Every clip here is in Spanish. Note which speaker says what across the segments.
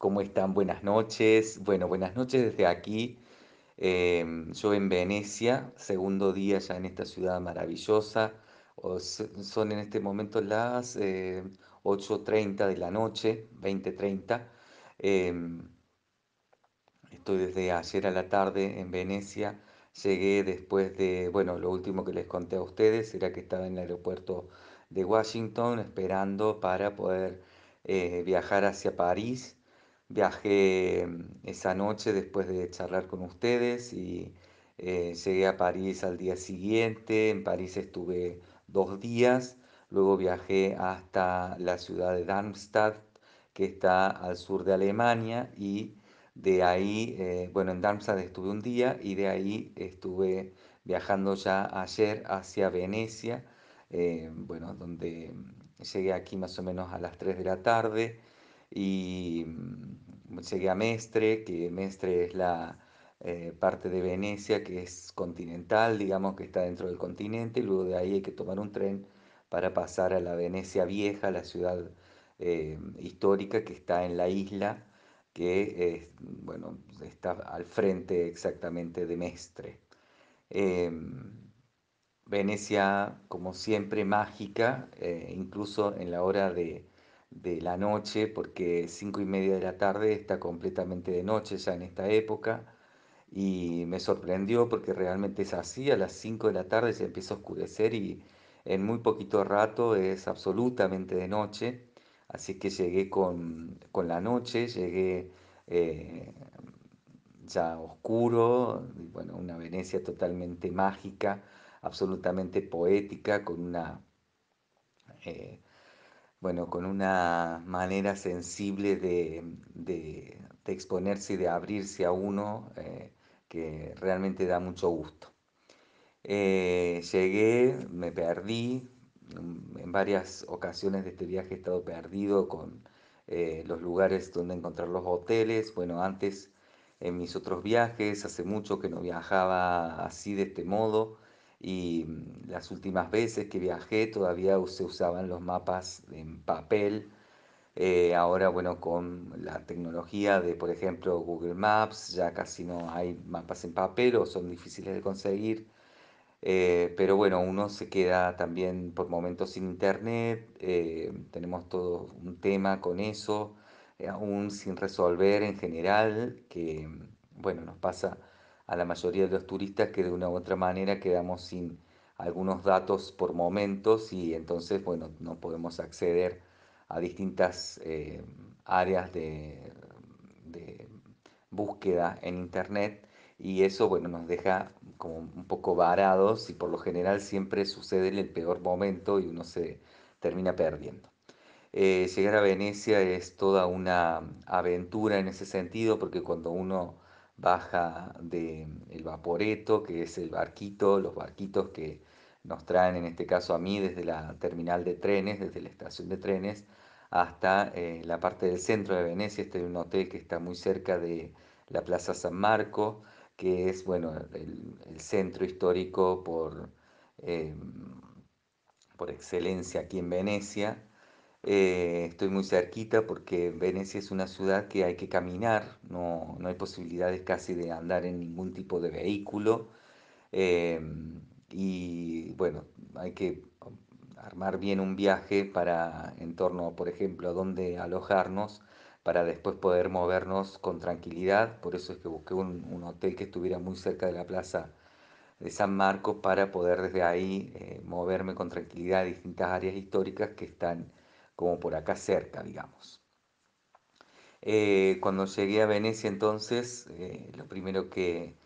Speaker 1: ¿Cómo están? Buenas noches. Bueno, buenas noches desde aquí. Em, yo en Venecia, segundo día ya en esta ciudad maravillosa. son en este momento las 8.30 eh, de la noche, 20.30. Em, estoy desde ayer a la tarde en Venecia. Llegué después de, bueno, lo último que les conté a ustedes era que estaba en el aeropuerto de Washington esperando para poder eh, viajar hacia París Viajé mm, esa noche después de charlar con ustedes y eh, llegué a París al día siguiente. En París estuve dos días. Luego viajé hasta la ciudad de Darmstadt, que está al sur de Alemania. Y de ahí, eh, bueno, en Darmstadt estuve un día y de ahí estuve viajando ya ayer hacia Venecia, eh, bueno, donde mm, llegué aquí más o menos a las 3 de la tarde y mm, llegué a Mestre, que Mestre es la eh, parte de Venecia que es continental, digamos que está dentro del continente, y luego de ahí hay que tomar un tren para pasar a la Venecia vieja, la ciudad eh, histórica que está en la isla, que bueno, está al frente exactamente de Mestre. Em, Venecia, como siempre, mágica, eh, incluso en la hora de de la noche, porque cinco y media de la tarde está completamente de noche ya en esta época. Y me sorprendió porque realmente es así, a las 5 de la tarde se empieza a oscurecer y en muy poquito rato es absolutamente de noche. Así que llegué con, la noche, llegué eh, ya oscuro, y bueno, una Venecia totalmente mágica, absolutamente poética, con una eh, bueno, con una manera sensible de, de, exponerse y de abrirse a uno eh, que realmente da mucho gusto. Eh, llegué, me perdí, mm, en varias ocasiones de este viaje he estado perdido con eh, los lugares donde encontrar los hoteles, bueno, antes en mis otros viajes, hace mucho que no viajaba así de este modo, y mm, las últimas veces que viajé todavía se usaban los mapas en papel. Eh, ahora, bueno, con la tecnología de, por ejemplo, Google Maps, ya casi no hay mapas en papel o son difíciles de conseguir. Eh, pero bueno, uno se queda también por momentos sin internet, eh, tenemos todo un tema con eso, aún sin resolver en general, que mm, bueno, nos pasa a la mayoría de los turistas que de una u otra manera quedamos sin algunos datos por momentos y entonces, bueno, no podemos acceder a distintas eh, áreas de, búsqueda en Internet y eso, bueno, nos deja como un poco varados y por lo general siempre sucede en el peor momento y uno se termina perdiendo. Eh, llegar a Venecia es toda una aventura en ese sentido porque cuando uno baja del el vaporeto, que es el barquito, los barquitos que nos traen en este caso a mí desde la terminal de trenes, desde la estación de trenes, hasta eh, la parte del centro de Venecia. Este es un hotel que está muy cerca de la Plaza San Marco, que es bueno, el, centro histórico por, em, por excelencia aquí en Venecia. Eh, estoy muy cerquita porque Venecia es una ciudad que hay que caminar, no, no hay posibilidades casi de andar en ningún tipo de vehículo. Em, y bueno, hay que armar bien un viaje para, en torno, por ejemplo, a dónde alojarnos para después poder movernos con tranquilidad. Por eso es que busqué un, hotel que estuviera muy cerca de la plaza de San Marcos para poder desde ahí eh, moverme con tranquilidad a distintas áreas históricas que están como por acá cerca, digamos. Eh, cuando llegué a Venecia entonces, eh, lo primero que,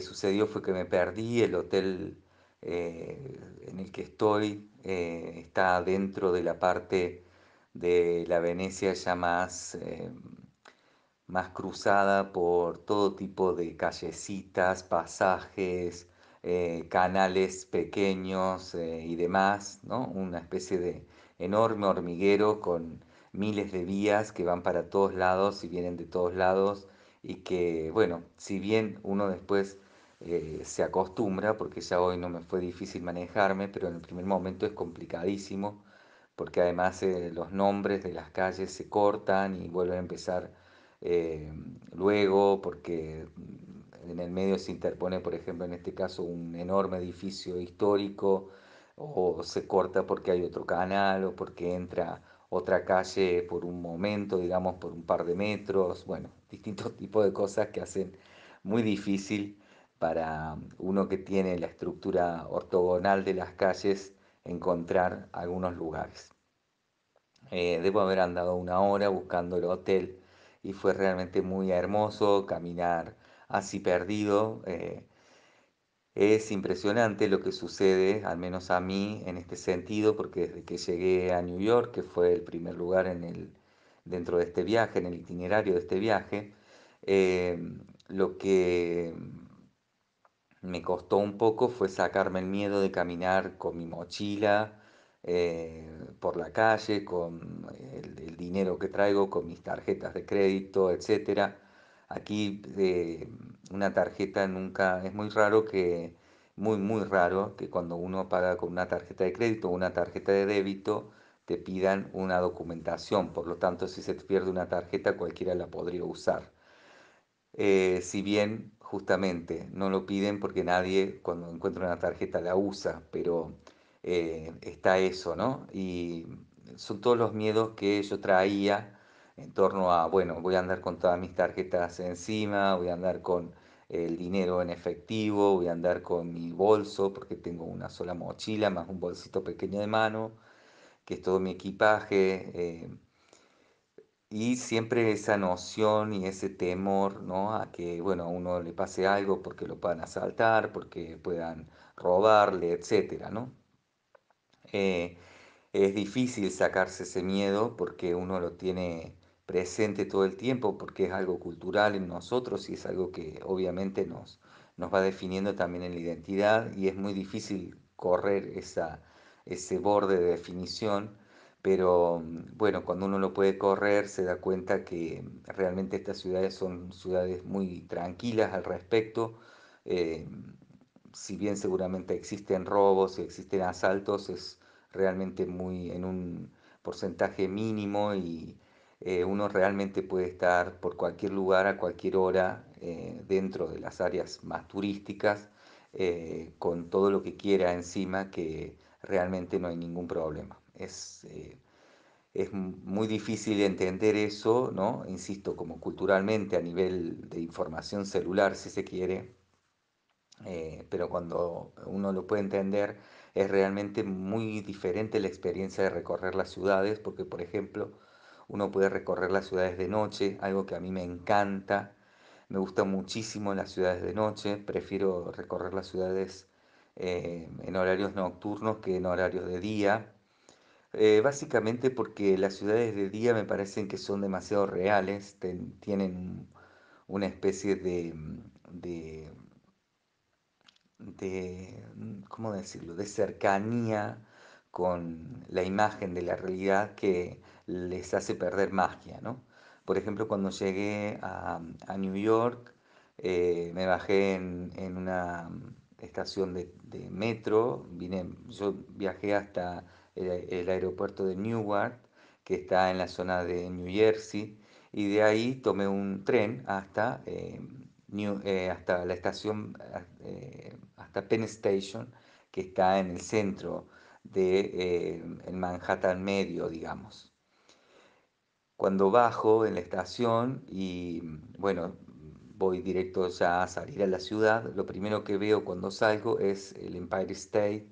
Speaker 1: sucedió fue que me perdí, el hotel eh, en el que estoy está dentro de la parte de la Venecia ya más, más cruzada por todo tipo de callecitas, pasajes, canales pequeños y demás, ¿no? una especie de, enorme hormiguero con miles de vías que van para todos lados y vienen de todos lados y que, bueno, si bien uno después eh, se acostumbra, porque ya hoy no me fue difícil manejarme, pero en el primer momento es complicadísimo, porque además eh, los nombres de las calles se cortan y vuelven a empezar eh, luego, porque en el medio se interpone, por ejemplo, en este caso, un enorme edificio histórico o se corta porque hay otro canal o porque entra otra calle por un momento, digamos, por un par de metros, bueno, distintos tipos de cosas que hacen muy difícil para uno que tiene la estructura ortogonal de las calles encontrar algunos lugares. Eh, debo haber andado una hora buscando el hotel y fue realmente muy hermoso caminar así perdido. Eh, es impresionante lo que sucede, al menos a mí, en este sentido, porque desde que llegué a New York, que fue el primer lugar en el, dentro de este viaje, en el itinerario de este viaje, em, lo que me costó un poco fue sacarme el miedo de caminar con mi mochila eh, por la calle, con el, dinero que traigo, con mis tarjetas de crédito, etc. Aquí... Eh, una tarjeta nunca, es muy raro que, muy, muy raro que cuando uno paga con una tarjeta de crédito o una tarjeta de débito, te pidan una documentación. Por lo tanto, si se te pierde una tarjeta, cualquiera la podría usar. Eh, si bien justamente no lo piden porque nadie cuando encuentra una tarjeta la usa, pero eh, está eso, ¿no? Y son todos los miedos que yo traía en torno a, bueno, voy a andar con todas mis tarjetas encima, voy a andar con el dinero en efectivo, voy a andar con mi bolso porque tengo una sola mochila más un bolsito pequeño de mano, que es todo mi equipaje. Eh, y siempre esa noción y ese temor, ¿no? A que, bueno, a uno le pase algo porque lo puedan asaltar, porque puedan robarle, etc. Eh, es difícil sacarse ese miedo porque uno lo tiene presente todo el tiempo porque es algo cultural en nosotros y es algo que obviamente nos, nos va definiendo también en la identidad y es muy difícil correr esa, ese borde de definición, pero mm, bueno, cuando uno lo puede correr se da cuenta que realmente estas ciudades son ciudades muy tranquilas al respecto. Eh, si bien seguramente existen robos y existen asaltos, es realmente muy en un porcentaje mínimo y, eh, uno realmente puede estar por cualquier lugar a cualquier hora eh, dentro de las áreas más turísticas eh, con todo lo que quiera encima que realmente no hay ningún problema. Es, muy difícil entender eso, ¿no? Insisto, como culturalmente a nivel de información celular, si se quiere, pero cuando uno lo puede entender, es realmente muy diferente la experiencia de recorrer las ciudades, porque por ejemplo, uno puede recorrer las ciudades de noche, algo que a mí me encanta. Me gusta muchísimo las ciudades de noche, prefiero recorrer las ciudades eh, en horarios nocturnos que en horarios de día. Eh, básicamente porque las ciudades de día me parecen que son demasiado reales, tienen una especie de, de, de, ¿cómo decirlo?, de cercanía con la imagen de la realidad que les hace perder magia, ¿no? Por ejemplo, cuando llegué a, a New York, eh, me bajé en, en una estación de, metro, vine, yo viajé hasta el, aeropuerto de Newark, que está en la zona de New Jersey, y de ahí tomé un tren hasta, eh, eh, hasta la estación, hasta Penn Station, que está en el centro de eh, Manhattan medio, digamos. Cuando bajo en la estación y bueno, voy directo ya a salir a la ciudad, lo primero que veo cuando salgo es el Empire State,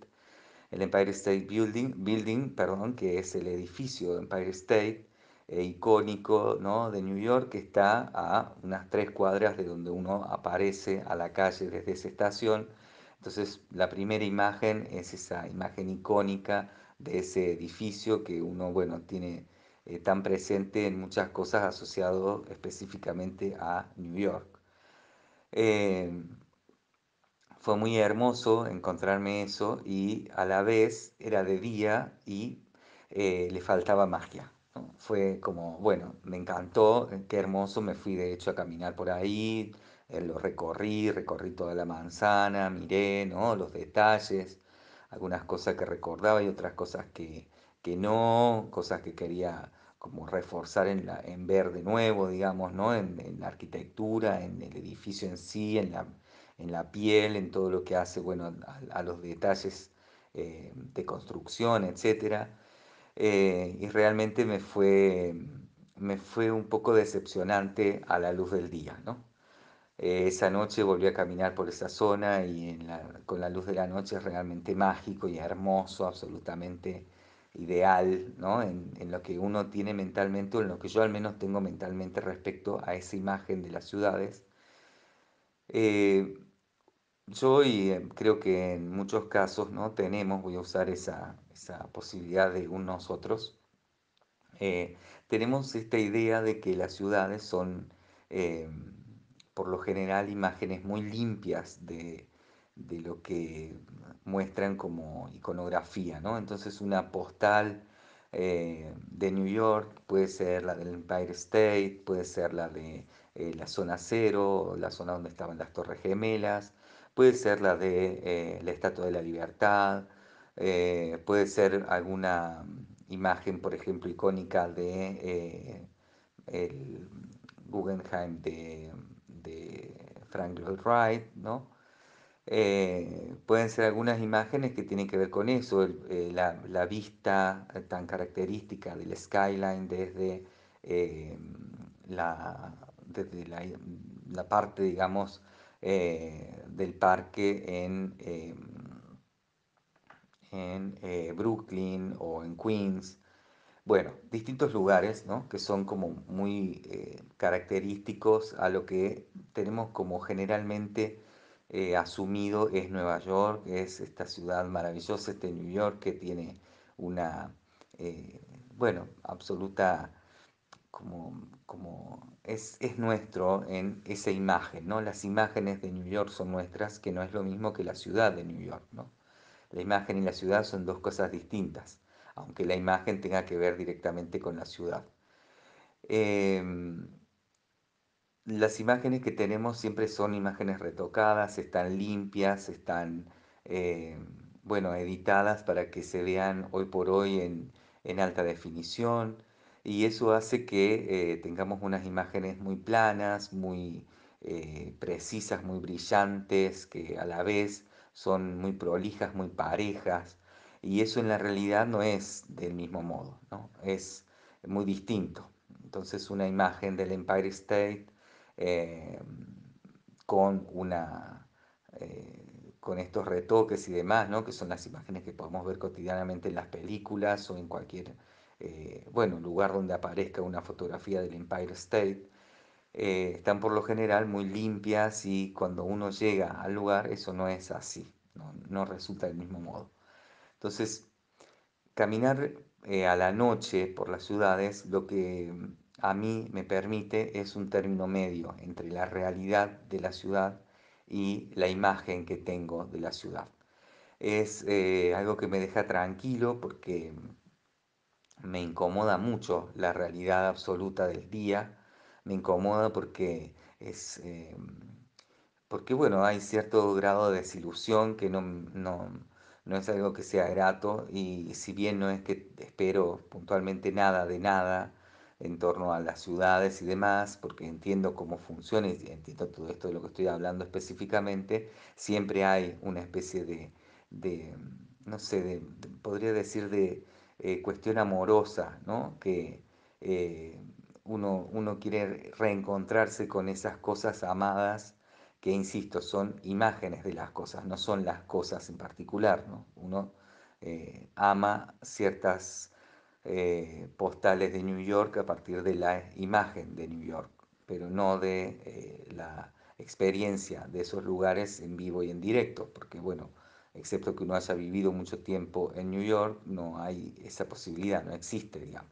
Speaker 1: el Empire State Building, building perdón, que es el edificio de Empire State, eh, icónico ¿no? de New York, que está a unas tres cuadras de donde uno aparece a la calle desde esa estación entonces, la primera imagen es esa imagen icónica de ese edificio que uno, bueno, tiene eh, tan presente en muchas cosas asociado específicamente a New York. Eh, fue muy hermoso encontrarme eso y a la vez era de día y eh, le faltaba magia. Fue como, bueno, me encantó, qué hermoso, me fui de hecho a caminar por ahí, eh, lo recorrí, recorrí toda la manzana, miré ¿no? los detalles, algunas cosas que recordaba y otras cosas que, que no, cosas que quería como reforzar en, la, en ver de nuevo, digamos, ¿no? En, la arquitectura, en el edificio en sí, en la, en la piel, en todo lo que hace, bueno, a, los detalles eh, de construcción, etc. Eh, y realmente me fue, me fue un poco decepcionante a la luz del día, ¿no? Eh, esa noche volví a caminar por esa zona y con la luz de la noche es realmente mágico y hermoso, absolutamente ideal, ¿no? En, lo que uno tiene mentalmente, o en lo que yo al menos tengo mentalmente respecto a esa imagen de las ciudades. Eh, yo y eh, creo que en muchos casos no tenemos, voy a usar esa, esa posibilidad de unos otros, tenemos esta idea de que las ciudades son por lo general imágenes muy limpias de, lo que muestran como iconografía, ¿no? Entonces una postal eh, de New York puede ser la del Empire State, puede ser la de eh, la zona cero, la zona donde estaban las Torres Gemelas, puede ser la de eh, la Estatua de la Libertad, puede ser alguna imagen, por ejemplo, icónica de el Guggenheim de de Frank Lloyd Wright, ¿no? Eh, pueden ser algunas imágenes que tienen que ver con eso, eh, la, vista eh, tan característica del skyline desde, la, desde parte, digamos, del parque en, en Brooklyn o en Queens, bueno, distintos lugares que son como muy eh, característicos a lo que tenemos como generalmente eh, asumido es Nueva York, es esta ciudad maravillosa, este New York que tiene una, eh, bueno, absoluta, como, es, es nuestro en esa imagen, ¿no? Las imágenes de New York son nuestras, que no es lo mismo que la ciudad de New York, ¿no? La imagen y la ciudad son dos cosas distintas aunque la imagen tenga que ver directamente con la ciudad. Em, las imágenes que tenemos siempre son imágenes retocadas, están limpias, están em, bueno, editadas para que se vean hoy por hoy en, alta definición y eso hace que eh, tengamos unas imágenes muy planas, muy eh, precisas, muy brillantes, que a la vez son muy prolijas, muy parejas y eso en la realidad no es del mismo modo, ¿no? es muy distinto. Entonces una imagen del Empire State eh, con, una, eh, con estos retoques y demás, ¿no? que son las imágenes que podemos ver cotidianamente en las películas o en cualquier eh, bueno, lugar donde aparezca una fotografía del Empire State, están por lo general muy limpias y cuando uno llega al lugar eso no es así, no resulta del mismo modo. Entonces, caminar eh, a la noche por las ciudades lo que mm, a mí me permite es un término medio entre la realidad de la ciudad y la imagen que tengo de la ciudad. Es eh, algo que me deja tranquilo porque mm, me incomoda mucho la realidad absoluta del día, me incomoda porque es... Eh, mm, porque bueno, hay cierto grado de desilusión que no no es algo que sea grato y si bien no es que espero puntualmente nada de nada en torno a las ciudades y demás, porque entiendo cómo funciona y entiendo todo esto de lo que estoy hablando específicamente, siempre hay una especie de, no sé, de, podría decir de eh, cuestión amorosa, ¿no? Que eh, uno, uno quiere reencontrarse con esas cosas amadas que insisto, son imágenes de las cosas, no son las cosas en particular. ¿no? Uno eh, ama ciertas eh, postales de New York a partir de la imagen de New York, pero no de eh, la experiencia de esos lugares en vivo y en directo, porque bueno, excepto que uno haya vivido mucho tiempo en New York, no hay esa posibilidad, no existe, digamos.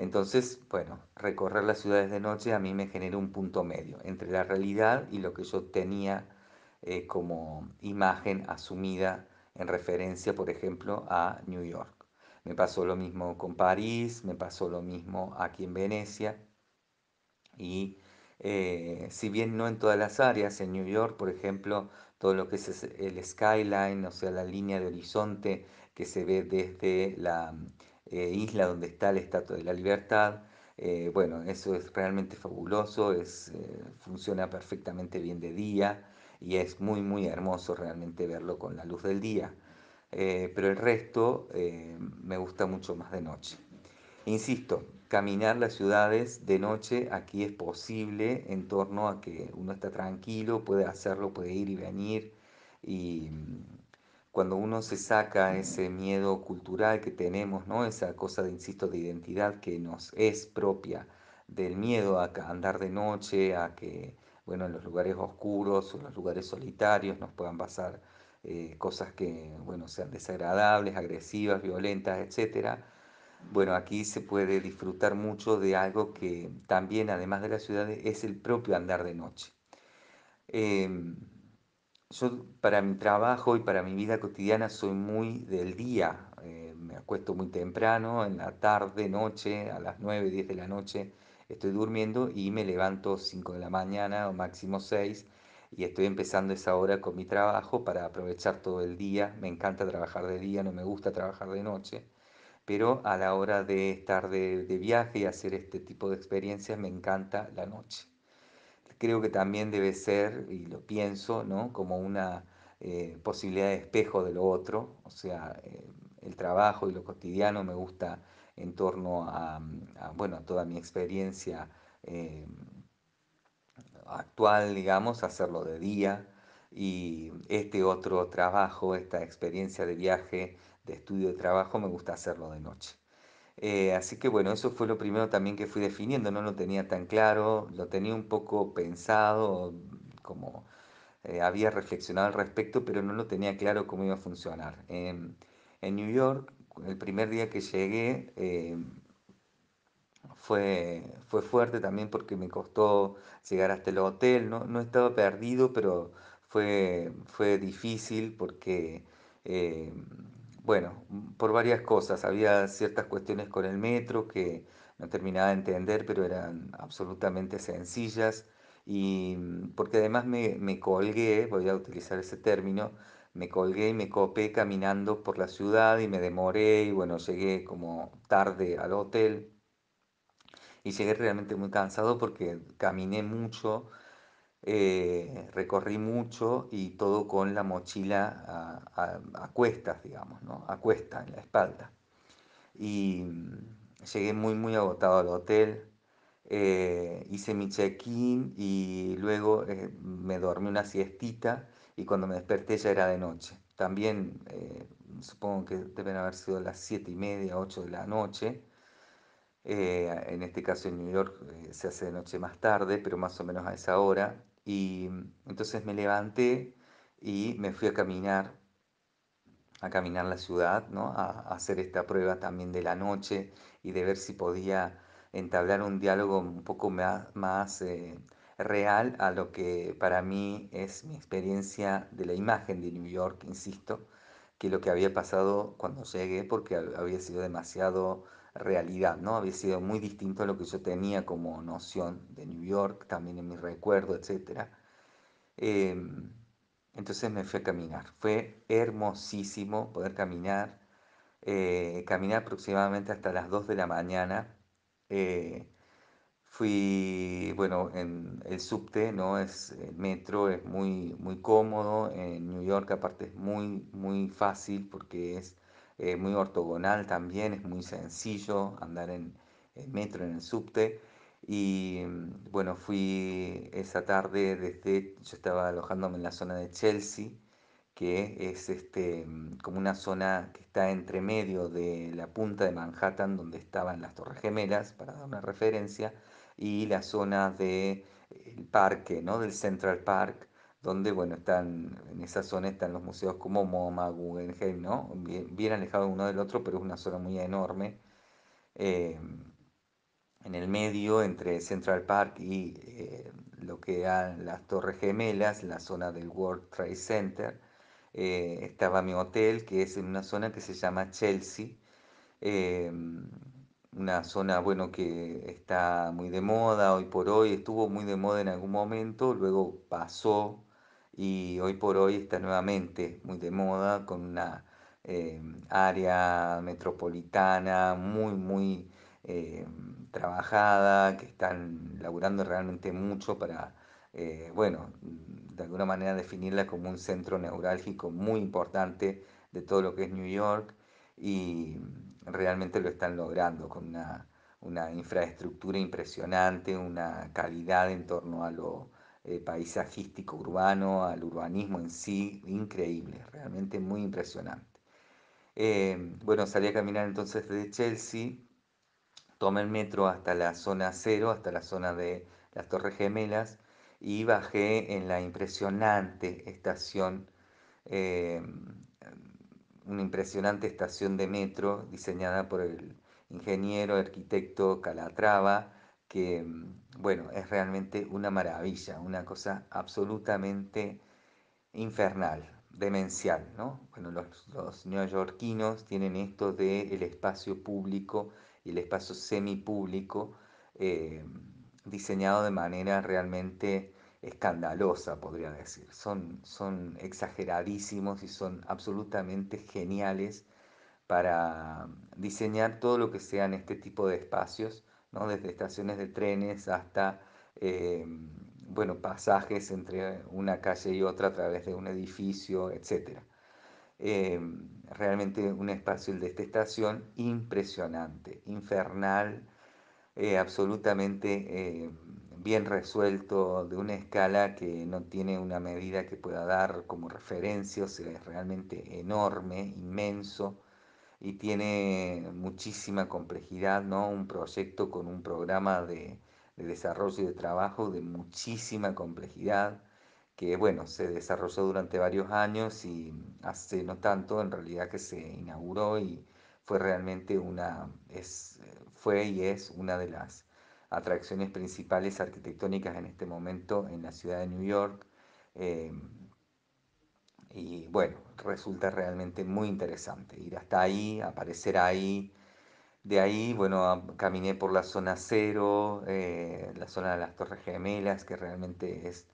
Speaker 1: Entonces, bueno, recorrer las ciudades de noche a mí me generó un punto medio entre la realidad y lo que yo tenía eh, como imagen asumida en referencia, por ejemplo, a New York. Me pasó lo mismo con París, me pasó lo mismo aquí en Venecia. Y eh, si bien no en todas las áreas, en New York, por ejemplo, todo lo que es el skyline, o sea, la línea de horizonte que se ve desde la eh, isla donde está el Estatua de la Libertad. Eh, bueno, eso es realmente fabuloso, es, eh, funciona perfectamente bien de día y es muy, muy hermoso realmente verlo con la luz del día. pero el resto me gusta mucho más de noche. Insisto, caminar las ciudades de noche aquí es posible en torno a que uno está tranquilo, puede hacerlo, puede ir y venir y cuando uno se saca ese miedo cultural que tenemos, ¿no? esa cosa, de, insisto, de identidad que nos es propia, del miedo a andar de noche, a que bueno, en los lugares oscuros o en los lugares solitarios nos puedan pasar eh, cosas que bueno, sean desagradables, agresivas, violentas, etc. Bueno, aquí se puede disfrutar mucho de algo que también, además de las ciudades, es el propio andar de noche. Em, yo para mi trabajo y para mi vida cotidiana soy muy del día. Eh, me acuesto muy temprano, en la tarde, noche, a las 9, 10 de la noche estoy durmiendo y me levanto 5 de la mañana o máximo 6 y estoy empezando esa hora con mi trabajo para aprovechar todo el día. Me encanta trabajar de día, no me gusta trabajar de noche, pero a la hora de estar de viaje y hacer este tipo de experiencias me encanta la noche creo que también debe ser, y lo pienso, ¿no? como una eh, posibilidad de espejo de lo otro, o sea, eh, el trabajo y lo cotidiano me gusta en torno a, bueno, toda mi experiencia eh, actual, digamos, hacerlo de día, y este otro trabajo, esta experiencia de viaje, de estudio de trabajo, me gusta hacerlo de noche. Eh, así que bueno, eso fue lo primero también que fui definiendo, no lo tenía tan claro, lo tenía un poco pensado, como eh, había reflexionado al respecto, pero no lo tenía claro cómo iba a funcionar. Em, en New York, el primer día que llegué, em, fue, fue fuerte también porque me costó llegar hasta el hotel, no, estaba perdido, pero fue, fue difícil porque... Em, bueno, mm, por varias cosas. Había ciertas cuestiones con el metro que no terminaba de entender, pero eran absolutamente sencillas. Y mm, porque además me, me colgué, voy a utilizar ese término, me colgué y me copé caminando por la ciudad y me demoré y bueno, llegué como tarde al hotel y llegué realmente muy cansado porque caminé mucho eh, recorrí mucho y todo con la mochila a, cuestas, digamos, ¿no? a cuesta en la espalda. Y mm, llegué muy, muy agotado al hotel. Eh, hice mi check-in y luego eh, me dormí una siestita y cuando me desperté ya era de noche. También supongo que deben haber sido las siete y media, 8 de la noche. en este caso en New York se hace de noche más tarde, pero más o menos a esa hora. Y mm, entonces me levanté y me fui a caminar, a caminar la ciudad, ¿no? a, hacer esta prueba también de la noche y de ver si podía entablar un diálogo un poco más, eh, real a lo que para mí es mi experiencia de la imagen de New York, insisto, que lo que había pasado cuando llegué, porque había sido demasiado realidad, ¿no? Había sido muy distinto a lo que yo tenía como noción de New York, también en mi recuerdo, etc. Em, entonces me fui a caminar. Fue hermosísimo poder caminar. Eh, caminé aproximadamente hasta las 2 de la mañana. Eh, fui, bueno, en el subte, ¿no? Es el metro, es muy, muy cómodo. En New York aparte es muy, muy fácil porque es eh, muy ortogonal también, es muy sencillo andar en, metro, en el subte. Y bueno, fui esa tarde desde, yo estaba alojándome en la zona de Chelsea, que es este, como una zona que está entre medio de la punta de Manhattan, donde estaban las Torres Gemelas, para dar una referencia, y la zona del parque, ¿no? del Central Park, donde, bueno, están, en esa zona están los museos como MoMA, Guggenheim, ¿no? Bien, alejados uno del otro, pero es una zona muy enorme. Eh, en el medio, entre Central Park y eh, lo que eran las Torres Gemelas, la zona del World Trade Center, eh, estaba mi hotel, que es en una zona que se llama Chelsea, una zona, bueno, que está muy de moda hoy por hoy, estuvo muy de moda en algún momento, luego pasó y hoy por hoy está nuevamente muy de moda con una eh, área metropolitana muy, muy eh, trabajada, que están laburando realmente mucho para, eh, bueno, de alguna manera definirla como un centro neurálgico muy importante de todo lo que es New York y realmente lo están logrando con una infraestructura impresionante, una calidad en torno a lo eh, paisajístico urbano, al urbanismo en sí, increíble, realmente muy impresionante. Em, bueno, salí a caminar entonces desde Chelsea, tomé el metro hasta la zona cero, hasta la zona de las Torres Gemelas, y bajé en la impresionante estación, em, una impresionante estación de metro diseñada por el ingeniero, arquitecto Calatrava, que, mm, bueno, es realmente una maravilla, una cosa absolutamente infernal, demencial, ¿no? Bueno, los, neoyorquinos tienen esto del espacio público y el espacio semipúblico eh, diseñado de manera realmente escandalosa, podría decir. Son, son exageradísimos y son absolutamente geniales para diseñar todo lo que sean este tipo de espacios desde estaciones de trenes hasta eh, pasajes entre una calle y otra a través de un edificio, etc. Eh, realmente un espacio de esta estación impresionante, infernal, eh, absolutamente bien resuelto, de una escala que no tiene una medida que pueda dar como referencia, o sea, es realmente enorme, inmenso y tiene muchísima complejidad, ¿no? Un proyecto con un programa de, desarrollo y de trabajo de muchísima complejidad que bueno, se desarrolló durante varios años y hace no tanto en realidad que se inauguró y fue realmente una, es, fue y es una de las atracciones principales arquitectónicas en este momento en la ciudad de New York. Em, y bueno, resulta realmente muy interesante ir hasta ahí, aparecer ahí. De ahí, bueno, caminé por la zona cero, eh, la zona de las Torres Gemelas, que realmente es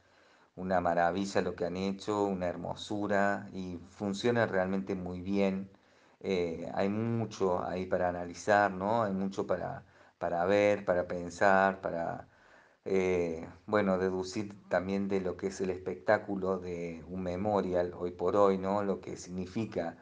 Speaker 1: una maravilla lo que han hecho, una hermosura y funciona realmente muy bien. Eh, hay mucho ahí para analizar, ¿no? Hay mucho para, para ver, para pensar, para, eh, bueno, deducir también de lo que es el espectáculo de un memorial hoy por hoy, ¿no? Lo que significa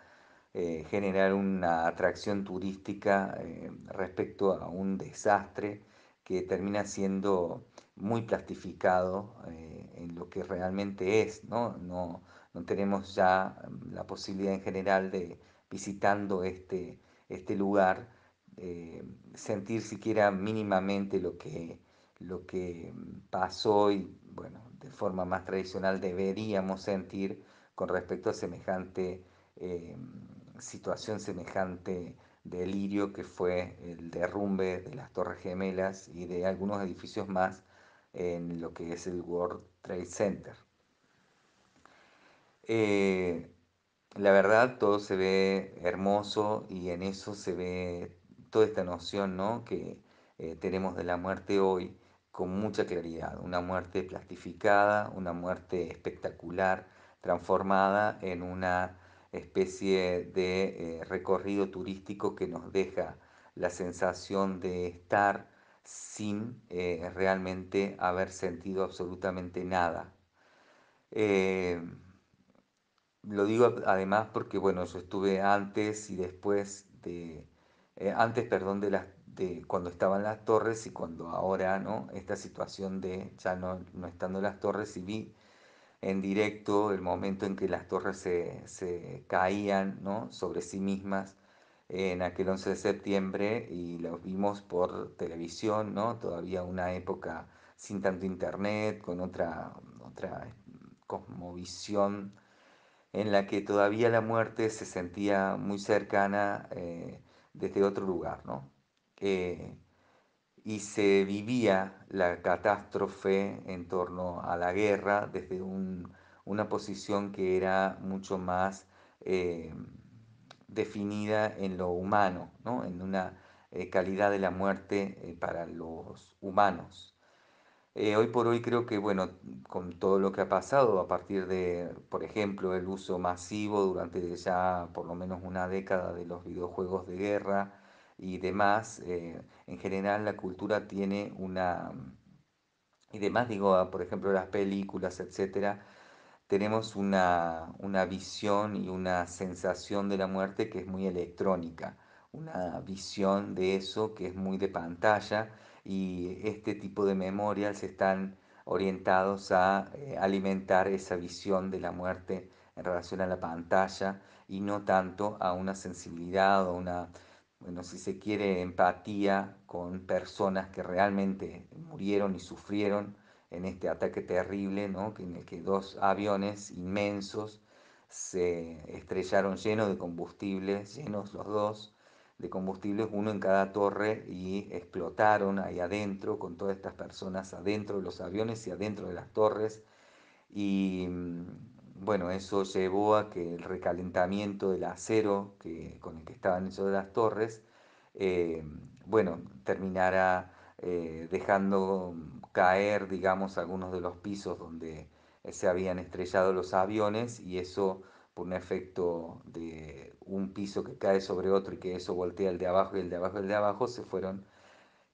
Speaker 1: eh, generar una atracción turística eh, respecto a un desastre que termina siendo muy plastificado en lo que realmente es, ¿no? ¿no? No tenemos ya la posibilidad en general de visitando este, este lugar, sentir siquiera mínimamente lo que lo que pasó y, bueno, de forma más tradicional deberíamos sentir con respecto a semejante em, situación, semejante delirio que fue el derrumbe de las Torres Gemelas y de algunos edificios más en lo que es el World Trade Center. Eh, la verdad, todo se ve hermoso y en eso se ve toda esta noción que eh, tenemos de la muerte hoy con mucha claridad, una muerte plastificada, una muerte espectacular, transformada en una especie de eh, recorrido turístico que nos deja la sensación de estar sin eh, realmente haber sentido absolutamente nada. Eh, lo digo además porque, bueno, yo estuve antes y después de, antes, perdón, de las de cuando estaban las torres y cuando ahora, ¿no? Esta situación de ya no, no estando las torres y vi en directo el momento en que las torres se, caían, ¿no? Sobre sí mismas en aquel 11 de septiembre y los vimos por televisión, ¿no? Todavía una época sin tanto internet, con otra, otra cosmovisión en la que todavía la muerte se sentía muy cercana eh, desde otro lugar, ¿no? Eh, y se vivía la catástrofe en torno a la guerra desde una posición que era mucho más eh, definida en lo humano, en una eh, calidad de la muerte para los humanos. hoy por hoy creo que, bueno, con todo lo que ha pasado a partir de, por ejemplo, el uso masivo durante ya por lo menos una década de los videojuegos de guerra, y demás. Eh, en general la cultura tiene una... Y demás, digo, ah, por ejemplo, las películas, etcétera, tenemos una, visión y una sensación de la muerte que es muy electrónica, una visión de eso que es muy de pantalla y este tipo de memorias están orientados a eh, alimentar esa visión de la muerte en relación a la pantalla y no tanto a una sensibilidad o una bueno, si se quiere, empatía con personas que realmente murieron y sufrieron en este ataque terrible, ¿no? en el que dos aviones inmensos se estrellaron llenos de combustibles llenos los dos de combustibles, uno en cada torre, y explotaron ahí adentro, con todas estas personas adentro de los aviones y adentro de las torres. Y mm, bueno, eso llevó a que el recalentamiento del acero que, con el que estaban hechos las torres, eh, bueno, terminara eh, dejando caer, digamos, algunos de los pisos donde se habían estrellado los aviones y eso por un efecto de un piso que cae sobre otro y que eso voltea el de abajo y el de abajo y el de abajo, se fueron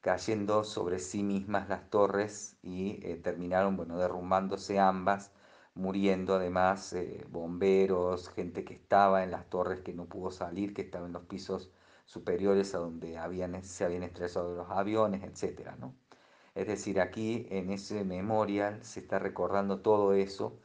Speaker 1: cayendo sobre sí mismas las torres y eh, terminaron, bueno, derrumbándose ambas muriendo además eh, bomberos, gente que estaba en las torres que no pudo salir, que estaba en los pisos superiores a donde habían, se habían estresado los aviones, etc. ¿no? Es decir, aquí en ese memorial se está recordando todo eso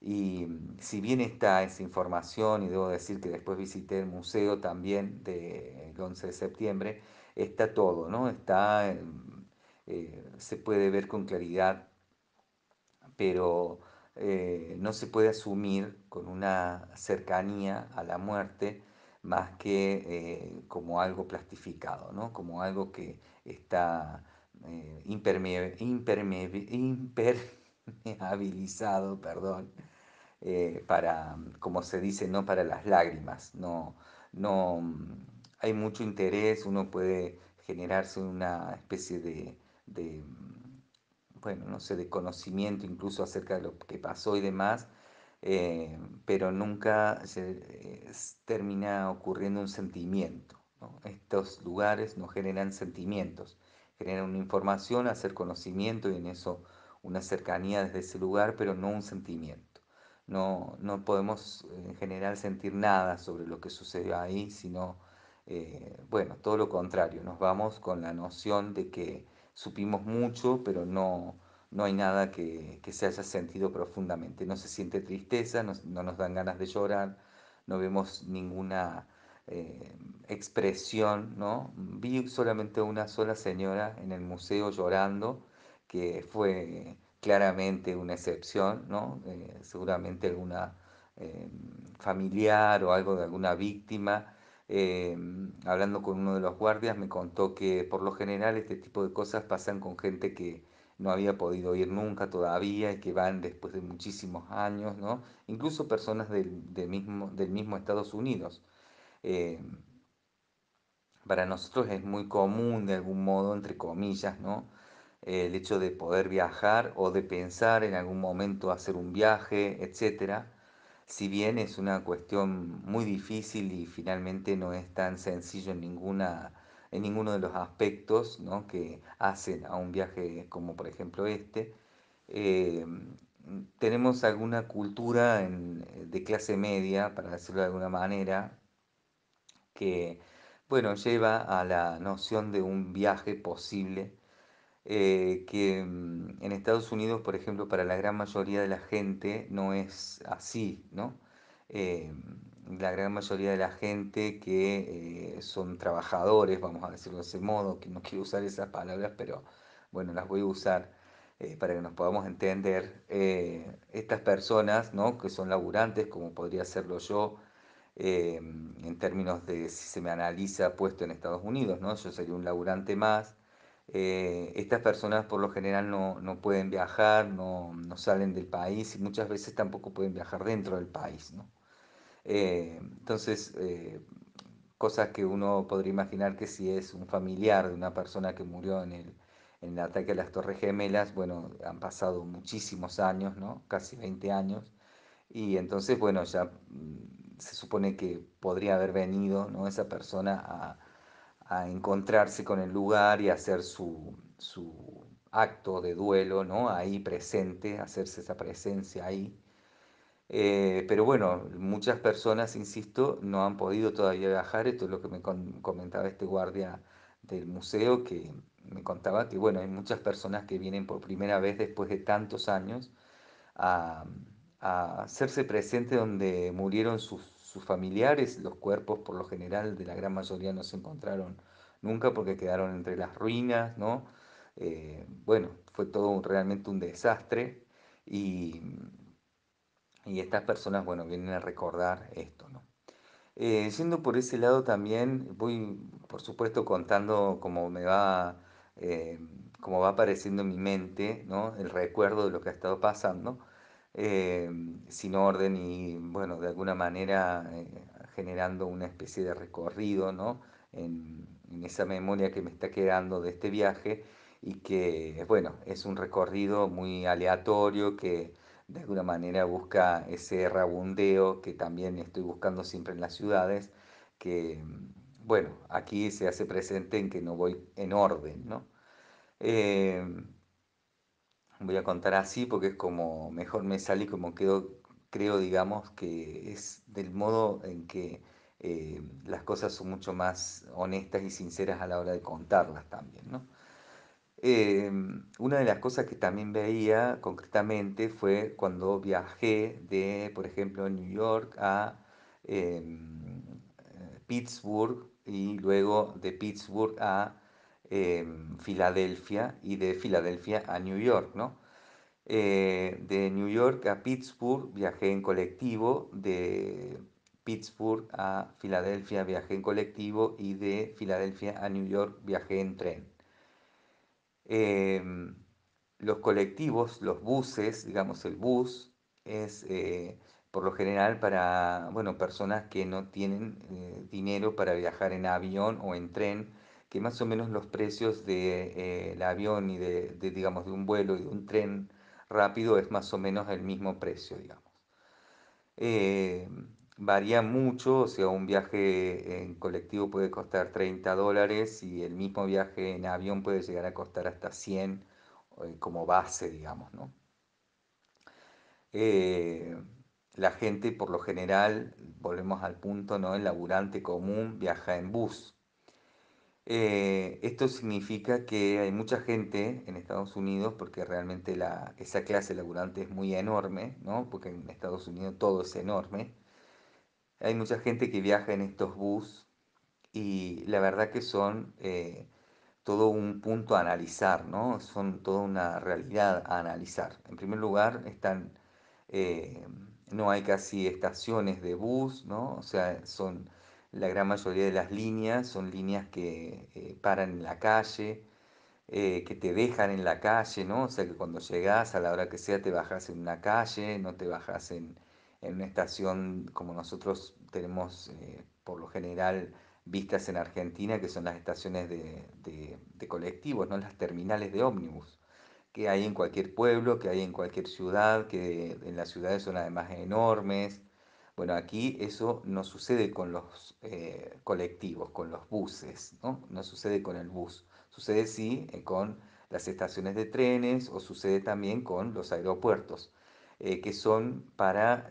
Speaker 1: y mm, si bien está esa información, y debo decir que después visité el museo también del de 11 de septiembre, está todo, ¿no? Está, em, eh, se puede ver con claridad, pero eh, no se puede asumir con una cercanía a la muerte más que eh, como algo plastificado, ¿no? como algo que está eh, impermeabilizado, perdón, para, como se dice, no para las lágrimas, no, no hay mucho interés, uno puede generarse una especie de bueno, no sé, de conocimiento incluso acerca de lo que pasó y demás, eh, pero nunca se, eh, termina ocurriendo un sentimiento. Estos lugares no generan sentimientos, generan una información, hacer conocimiento y en eso una cercanía desde ese lugar, pero no un sentimiento. No, no podemos eh, en general sentir nada sobre lo que sucedió ahí, sino, bueno, todo lo contrario, nos vamos con la noción de que supimos mucho, pero no, hay nada que, se haya sentido profundamente. No se siente tristeza, no, nos dan ganas de llorar, no vemos ninguna eh, expresión, ¿no? Vi solamente una sola señora en el museo llorando, que fue claramente una excepción, eh, seguramente alguna eh, familiar o algo de alguna víctima Em, hablando con uno de los guardias, me contó que por lo general este tipo de cosas pasan con gente que no había podido ir nunca todavía y que van después de muchísimos años, ¿no? incluso personas del, mismo, del mismo Estados Unidos. Em, para nosotros es muy común, de algún modo, entre comillas, ¿no? el hecho de poder viajar o de pensar en algún momento hacer un viaje, etcétera si bien es una cuestión muy difícil y finalmente no es tan sencillo en, ninguna, en ninguno de los aspectos ¿no? que hacen a un viaje como por ejemplo este, eh, tenemos alguna cultura eh, de clase media, para decirlo de alguna manera, que bueno, lleva a la noción de un viaje posible eh, que mm, en Estados Unidos, por ejemplo, para la gran mayoría de la gente no es así, ¿no? Eh, la gran mayoría de la gente que eh, son trabajadores, vamos a decirlo de ese modo, que no quiero usar esas palabras, pero bueno, las voy a usar para que nos podamos entender. estas personas, ¿no? Que son laburantes, como podría serlo yo, en términos de si se me analiza puesto en Estados Unidos, ¿no? Yo sería un laburante más eh, estas personas por lo general no, no pueden viajar, no, no, salen del país y muchas veces tampoco pueden viajar dentro del país. ¿no? Eh, entonces, eh, cosas que uno podría imaginar que si es un familiar de una persona que murió en el, en el ataque a las Torres Gemelas, bueno, han pasado muchísimos años, ¿no? casi 20 años, y entonces, bueno, ya mm, se supone que podría haber venido ¿no? esa persona a a encontrarse con el lugar y hacer su, acto de duelo, ¿no? Ahí presente, hacerse esa presencia ahí. Eh, pero bueno, muchas personas, insisto, no han podido todavía viajar. Esto es lo que me comentaba este guardia del museo, que me contaba que, bueno, hay muchas personas que vienen por primera vez después de tantos años a hacerse presente donde murieron sus sus familiares, los cuerpos por lo general de la gran mayoría no se encontraron nunca porque quedaron entre las ruinas, ¿no? Eh, bueno, fue todo realmente un desastre y, y, estas personas, bueno, vienen a recordar esto, ¿no? Eh, yendo por ese lado también, voy, por supuesto, contando cómo me va, eh, va apareciendo en mi mente, ¿no? El recuerdo de lo que ha estado pasando. Eh, sin orden y, bueno, de alguna manera eh, generando una especie de recorrido, ¿no? En, esa memoria que me está quedando de este viaje y que, bueno, es un recorrido muy aleatorio que de alguna manera busca ese rabundeo que también estoy buscando siempre en las ciudades, que, bueno, aquí se hace presente en que no voy en orden, ¿no? Eh, voy a contar así porque es como mejor me sale y como quedo, creo, digamos, que es del modo en que eh, las cosas son mucho más honestas y sinceras a la hora de contarlas también, eh, una de las cosas que también veía concretamente fue cuando viajé de, por ejemplo, New York a em, Pittsburgh y luego de Pittsburgh a Filadelfia y de Filadelfia a New York, eh, de New York a Pittsburgh viajé en colectivo, de Pittsburgh a Filadelfia viajé en colectivo y de Filadelfia a New York viajé en tren. Em, los colectivos, los buses, digamos el bus, es eh, por lo general para personas que no tienen eh, dinero para viajar en avión o en tren que más o menos los precios de, eh, el avión y de, digamos, de un vuelo y de un tren rápido es más o menos el mismo precio, digamos. Eh, varía mucho, o sea, un viaje en colectivo puede costar 30 dólares y el mismo viaje en avión puede llegar a costar hasta 100 eh, como base, digamos, ¿no? la gente, por lo general, volvemos al punto, ¿no? El laburante común viaja en bus, eh, esto significa que hay mucha gente en Estados Unidos, porque realmente la, esa clase laburante es muy enorme, ¿no? porque en Estados Unidos todo es enorme. Hay mucha gente que viaja en estos bus y la verdad que son eh, todo un punto a analizar, ¿no? son toda una realidad a analizar. En primer lugar, están, eh, no hay casi estaciones de bus, ¿no? o sea, son la gran mayoría de las líneas son líneas que eh, paran en la calle, eh, que te dejan en la calle, ¿no? O sea que cuando llegas a la hora que sea te bajas en una calle, no te bajas en, una estación como nosotros tenemos eh, por lo general vistas en Argentina, que son las estaciones de, de colectivos, ¿no? Las terminales de ómnibus que hay en cualquier pueblo, que hay en cualquier ciudad, que en las ciudades son además enormes, bueno, aquí eso no sucede con los eh, colectivos, con los buses, ¿no? No sucede con el bus. Sucede sí eh, con las estaciones de trenes o sucede también con los aeropuertos, eh, que son para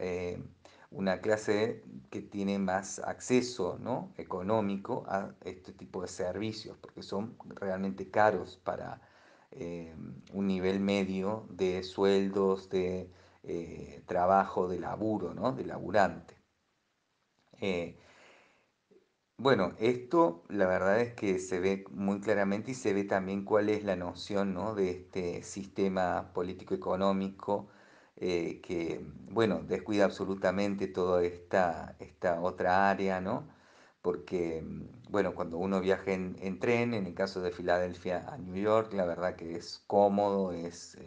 Speaker 1: una clase que tiene más acceso económico a este tipo de servicios, porque son realmente caros para un nivel medio de sueldos, de eh, trabajo, de laburo, ¿no? de laburante. Eh, bueno, esto la verdad es que se ve muy claramente y se ve también cuál es la noción ¿no? de este sistema político-económico eh, que, bueno, descuida absolutamente toda esta, esta otra área, ¿no? Porque, bueno, cuando uno viaja en, tren, en el caso de Filadelfia a New York, la verdad que es cómodo, es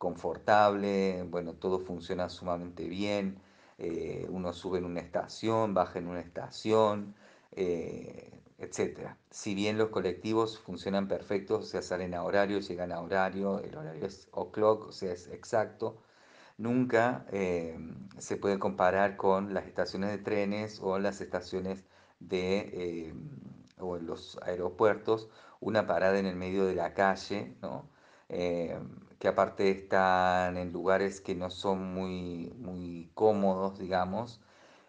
Speaker 1: confortable, bueno, todo funciona sumamente bien, eh, uno sube en una estación, baja en una estación, eh, etc. Si bien los colectivos funcionan perfectos, o sea, salen a horario, llegan a horario, el horario es o'clock, o sea, es exacto, nunca eh, se puede comparar con las estaciones de trenes o las estaciones de eh, o los aeropuertos, una parada en el medio de la calle, ¿no? que aparte están en lugares que no son muy, muy cómodos, digamos,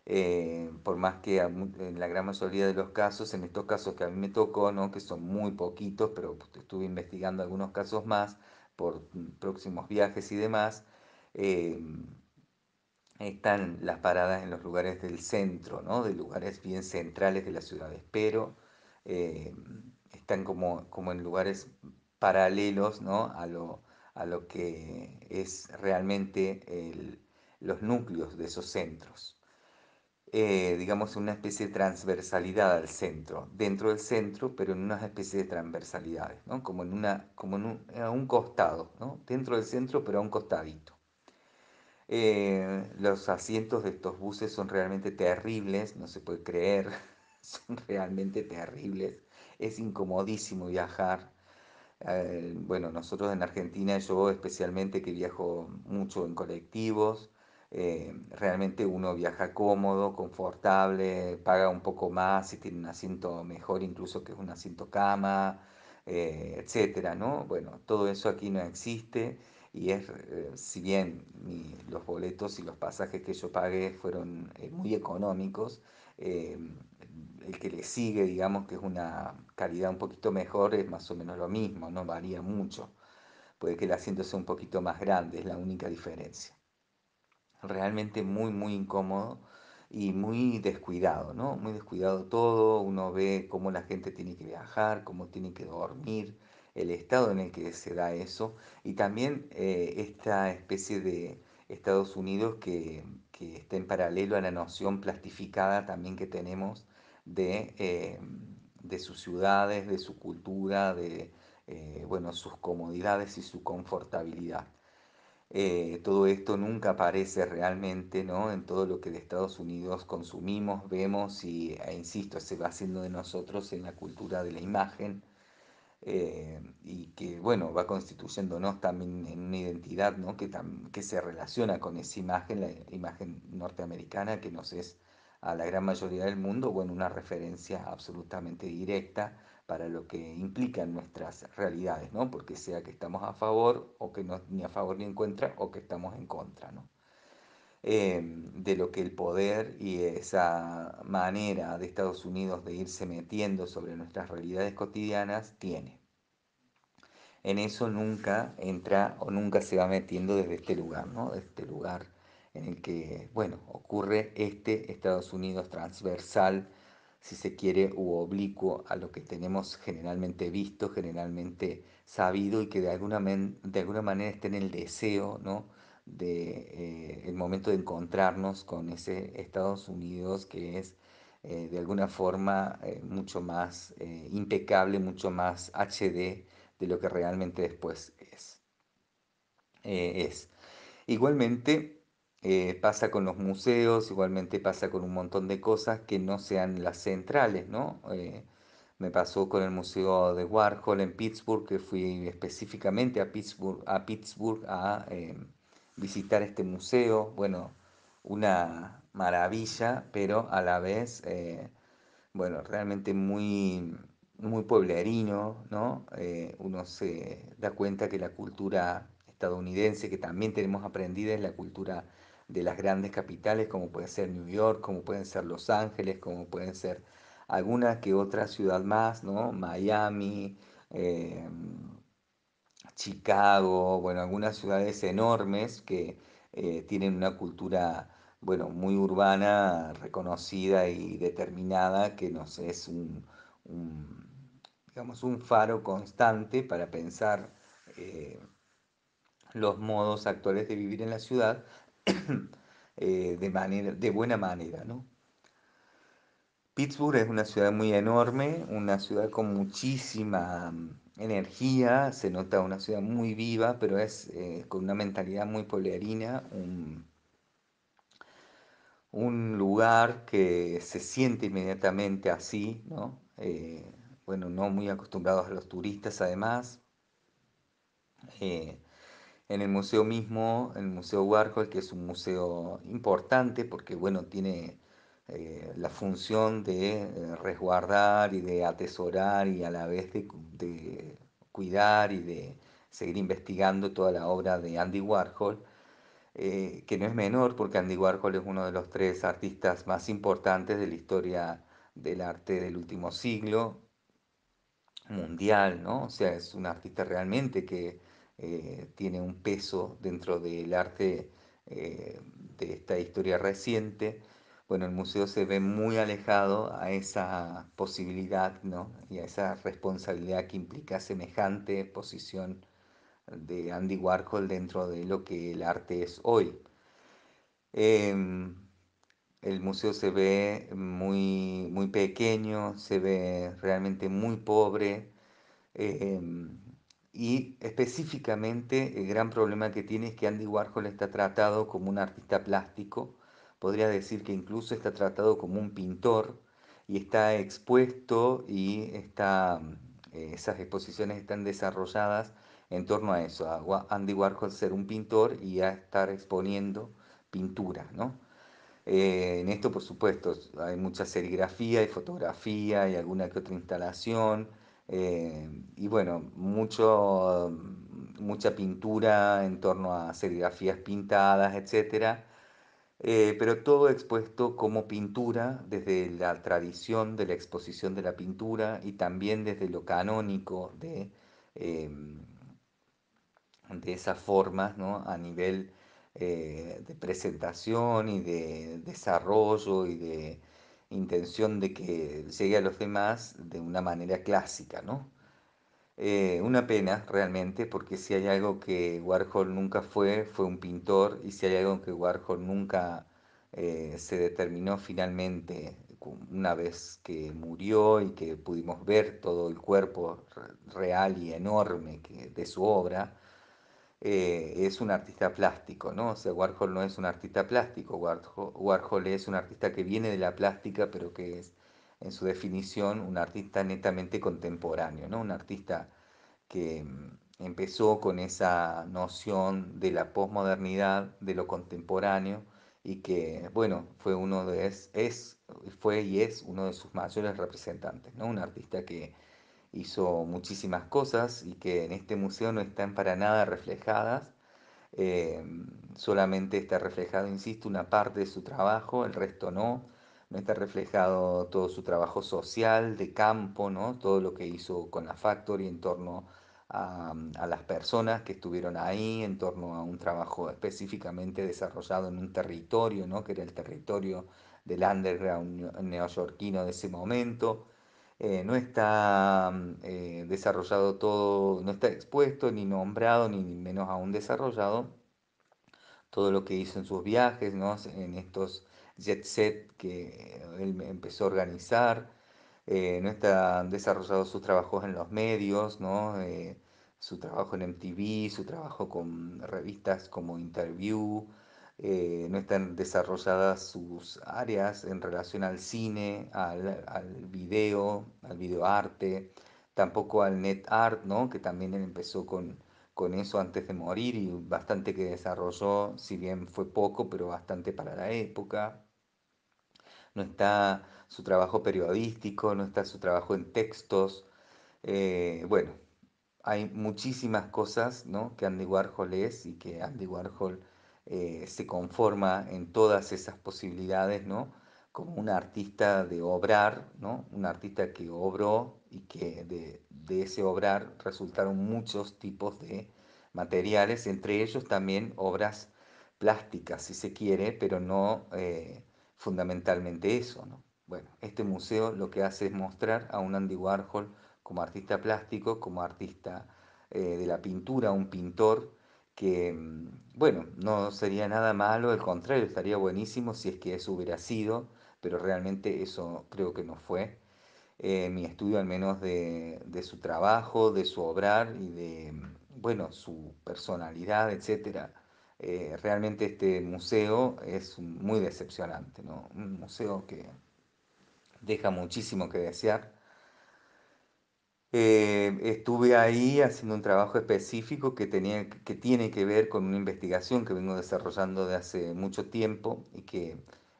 Speaker 1: eh, por más que en la gran mayoría de los casos, en estos casos que a mí me tocó, ¿no? que son muy poquitos, pero pues, estuve investigando algunos casos más por mm, próximos viajes y demás, em, están las paradas en los lugares del centro, ¿no? de lugares bien centrales de las ciudades, pero em, están como, como en lugares paralelos ¿no? a, lo, a lo que es realmente los núcleos de esos centros. Eh, digamos, una especie de transversalidad al centro, dentro del centro, pero en una especie de transversalidad, como, en una, como a un costado, dentro del centro, pero a un costadito. Eh, los asientos de estos buses son realmente terribles, no se puede creer, son realmente terribles. Es incomodísimo viajar eh, bueno, nosotros en Argentina, yo especialmente que viajo mucho en colectivos, eh, realmente uno viaja cómodo, confortable, paga un poco más si tiene un asiento mejor, incluso que es un asiento cama, eh, etcétera, ¿no? Bueno, todo eso aquí no existe y es, si bien mi, los boletos y los pasajes que yo pagué fueron muy económicos, el que le sigue, digamos, que es una calidad un poquito mejor, es más o menos lo mismo, no varía mucho. Puede que el asiento sea un poquito más grande, es la única diferencia. Realmente muy, muy incómodo y muy descuidado, ¿no? Muy descuidado todo, uno ve cómo la gente tiene que viajar, cómo tiene que dormir, el estado en el que se da eso y también eh, esta especie de Estados Unidos que, que está en paralelo a la noción plastificada también que tenemos eh, de, sus ciudades, de su cultura, de eh, bueno, sus comodidades y su confortabilidad. Eh, todo esto nunca aparece realmente ¿no? en todo lo que de Estados Unidos consumimos, vemos y, e insisto, se va haciendo de nosotros en la cultura de la imagen y que, bueno, va constituyéndonos también en una identidad ¿no? que, que se relaciona con esa imagen, la imagen norteamericana que nos es a la gran mayoría del mundo, bueno, una referencia absolutamente directa para lo que implican nuestras realidades, ¿no? Porque sea que estamos a favor o que no, ni a favor ni en contra o que estamos en contra, ¿no? Em, de lo que el poder y esa manera de Estados Unidos de irse metiendo sobre nuestras realidades cotidianas tiene. En eso nunca entra o nunca se va metiendo desde este lugar, ¿no? Desde este lugar en el que, bueno, ocurre este Estados Unidos transversal, si se quiere, u oblicuo a lo que tenemos generalmente visto, generalmente sabido y que de alguna, de alguna manera está en el deseo, ¿no? de eh, el momento de encontrarnos con ese Estados Unidos que es eh, de alguna forma eh, mucho más impecable, mucho más HD de lo que realmente después es. es. Igualmente, eh, pasa con los museos, igualmente pasa con un montón de cosas que no sean las centrales, ¿no? Eh, me pasó con el Museo de Warhol en Pittsburgh, que fui específicamente a Pittsburgh a, Pittsburgh a eh, visitar este museo. Bueno, una maravilla, pero a la vez, bueno, realmente muy, muy pueblerino, ¿no? uno se da cuenta que la cultura estadounidense que también tenemos aprendida es la cultura de las grandes capitales, como puede ser New York, como pueden ser Los Ángeles, como pueden ser alguna que otra ciudad más, ¿no? Miami, em, Chicago, bueno, algunas ciudades enormes que eh, tienen una cultura, bueno, muy urbana, reconocida y determinada, que nos es un, digamos, un faro constante para pensar eh, los modos actuales de vivir en la ciudad, Eh, de, manera, de buena manera. ¿no? Pittsburgh es una ciudad muy enorme, una ciudad con muchísima mm, energía, se nota una ciudad muy viva, pero es eh, con una mentalidad muy polarina un, lugar que se siente inmediatamente así, ¿no? Eh, bueno, no muy acostumbrados a los turistas además en el museo mismo, el Museo Warhol, que es un museo importante porque, bueno, tiene eh, la función de eh, resguardar y de atesorar y a la vez de, cuidar y de seguir investigando toda la obra de Andy Warhol, eh, que no es menor porque Andy Warhol es uno de los tres artistas más importantes de la historia del arte del último siglo mundial, ¿no? O sea, es un artista realmente que eh, tiene un peso dentro del arte eh, de esta historia reciente. Bueno, el museo se ve muy alejado a esa posibilidad ¿no? y a esa responsabilidad que implica semejante posición de Andy Warhol dentro de lo que el arte es hoy. Em, el museo se ve muy, muy pequeño, se ve realmente muy pobre. Em, y específicamente el gran problema que tiene es que Andy Warhol está tratado como un artista plástico, podría decir que incluso está tratado como un pintor y está expuesto y está, eh, esas exposiciones están desarrolladas en torno a eso, a Andy Warhol ser un pintor y a estar exponiendo pintura, eh, en esto, por supuesto, hay mucha serigrafía y fotografía y alguna que otra instalación, eh, y bueno, mucho, mucha pintura en torno a serigrafías pintadas, etc. Eh, pero todo expuesto como pintura desde la tradición de la exposición de la pintura y también desde lo canónico de, eh, de esas formas a nivel de presentación y de desarrollo y de intención de que llegue a los demás de una manera clásica, ¿no? Eh, una pena realmente, porque si hay algo que Warhol nunca fue, fue un pintor, y si hay algo que Warhol nunca eh, se determinó finalmente, una vez que murió y que pudimos ver todo el cuerpo real y enorme de su obra, eh, es un artista plástico, ¿no? O sea, Warhol no es un artista plástico, Warhol, es un artista que viene de la plástica, pero que es, en su definición, un artista netamente contemporáneo, ¿no? Un artista que mm, empezó con esa noción de la posmodernidad, de lo contemporáneo, y que, bueno, fue uno de es, es, fue y es uno de sus mayores representantes, ¿no? Un artista que hizo muchísimas cosas y que en este museo no están para nada reflejadas. Em, solamente está reflejado, insisto, una parte de su trabajo, el resto no. No está reflejado todo su trabajo social, de campo, ¿no? todo lo que hizo con la Factory en torno a, mm, las personas que estuvieron ahí, en torno a un trabajo específicamente desarrollado en un territorio, ¿no? que era el territorio del underground neoyorquino de ese momento. Eh, no está mm, eh, desarrollado todo, no está expuesto, ni nombrado, ni menos aún desarrollado todo lo que hizo en sus viajes, ¿no? en estos jet set que él empezó a organizar, eh, no están desarrollados sus trabajos en los medios, ¿no? su trabajo en MTV, su trabajo con revistas como Interview, eh, no están desarrolladas sus áreas en relación al cine, al, al video, al videoarte, tampoco al net art, ¿no? que también él empezó con, eso antes de morir y bastante que desarrolló, si bien fue poco, pero bastante para la época. No está su trabajo periodístico, no está su trabajo en textos. Eh, bueno, hay muchísimas cosas ¿no? que Andy Warhol es y que Andy Warhol eh, se conforma en todas esas posibilidades, ¿no? Como un artista de obrar, ¿no? Un artista que obró y que de, ese obrar resultaron muchos tipos de materiales, entre ellos también obras plásticas, si se quiere, pero no eh, fundamentalmente eso, ¿no? Bueno, este museo lo que hace es mostrar a un Andy Warhol como artista plástico, como artista eh, de la pintura, un pintor, que, mm, bueno, no sería nada malo, al contrario, estaría buenísimo si es que eso hubiera sido, pero realmente eso creo que no fue. Eh, mi estudio al menos de, su trabajo, de su obrar y de, mm, bueno, su personalidad, etc. Eh, realmente este museo es muy decepcionante, ¿no? Un museo que deja muchísimo que desear eh, estuve ahí haciendo un trabajo específico que, tenía, que tiene que ver con una investigación que vengo desarrollando de hace mucho tiempo y que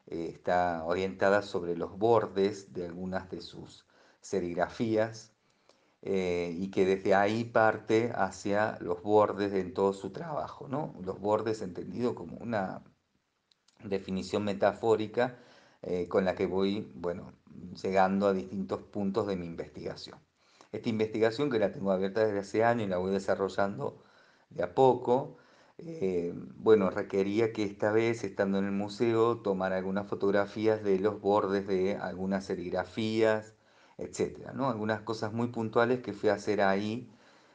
Speaker 1: eh, está orientada sobre los bordes de algunas de sus serigrafías eh, y que desde ahí parte hacia los bordes en todo su trabajo, ¿no? Los bordes entendido como una definición metafórica con la que voy, bueno, llegando a distintos puntos de mi investigación. Esta investigación que la tengo abierta desde hace años y la voy desarrollando de a poco, eh, bueno, requería que esta vez, estando en el museo, tomara algunas fotografías de los bordes de algunas serigrafías, etc. ¿no? Algunas cosas muy puntuales que fui a hacer ahí,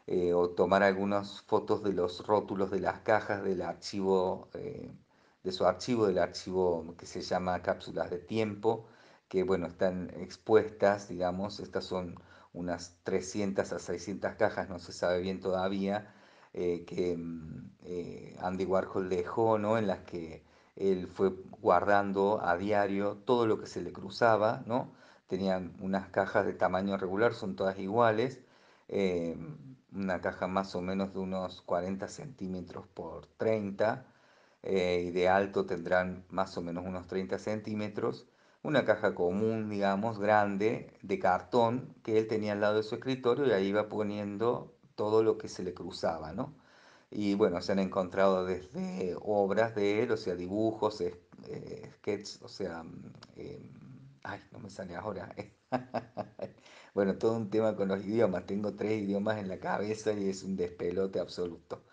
Speaker 1: eh, o tomar algunas fotos de los rótulos de las cajas del archivo, eh, de su archivo, del archivo que se llama Cápsulas de Tiempo, que, bueno, están expuestas, digamos, estas son unas 300 a 600 cajas, no se sabe bien todavía, eh, que mm, eh, Andy Warhol dejó, ¿no? en las que él fue guardando a diario todo lo que se le cruzaba, ¿no? tenían unas cajas de tamaño regular, son todas iguales, em, una caja más o menos de unos 40 centímetros por 30, eh, y de alto tendrán más o menos unos 30 centímetros, una caja común, digamos, grande, de cartón, que él tenía al lado de su escritorio y ahí iba poniendo todo lo que se le cruzaba, ¿no? Y bueno, se han encontrado desde obras de él, o sea, dibujos, eh, sketches, o sea, mm, eh, ay, no me sale ahora. Eh. bueno, todo un tema con los idiomas. Tengo tres idiomas en la cabeza y es un despelote absoluto.